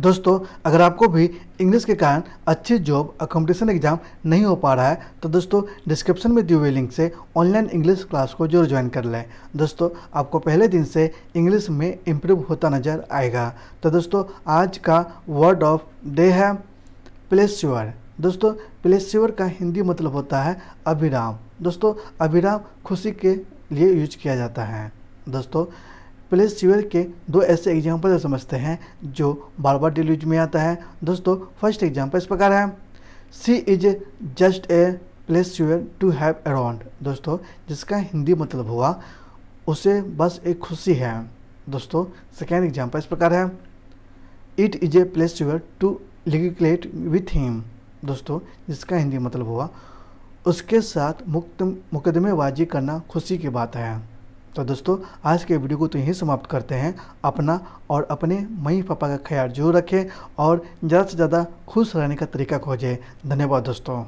दोस्तों अगर आपको भी इंग्लिश के कारण अच्छी जॉब और एग्जाम नहीं हो पा रहा है तो दोस्तों डिस्क्रिप्शन में दिए हुई लिंक से ऑनलाइन इंग्लिश क्लास को जरूर ज्वाइन कर लें दोस्तों आपको पहले दिन से इंग्लिश में इम्प्रूव होता नज़र आएगा तो दोस्तों आज का वर्ड ऑफ डे है प्लेस्योर दोस्तों प्लेस्योर का हिंदी मतलब होता है अभिराम दोस्तों अभिराम खुशी के लिए यूज किया जाता है दोस्तों प्लेस सीवर के दो ऐसे एग्जाम्पल समझते हैं जो बार बार डेली में आता है दोस्तों फर्स्ट एग्जाम्पल इस प्रकार है sea is just a place सीवर टू हैव अराउंड दोस्तों जिसका हिंदी मतलब हुआ उसे बस एक खुशी है दोस्तों सेकेंड एग्जाम्पल इस प्रकार है इट इज ए प्लेस सीवर टू लिगिकलेट विथ हिम दोस्तों जिसका हिंदी मतलब हुआ उसके साथ मुक्त मुकदमेबाजी करना खुशी की बात है तो दोस्तों आज के वीडियो को तो यहीं समाप्त करते हैं अपना और अपने मई पापा का ख्याल जरूर रखें और ज़्यादा से ज़्यादा खुश रहने का तरीका खोजें धन्यवाद दोस्तों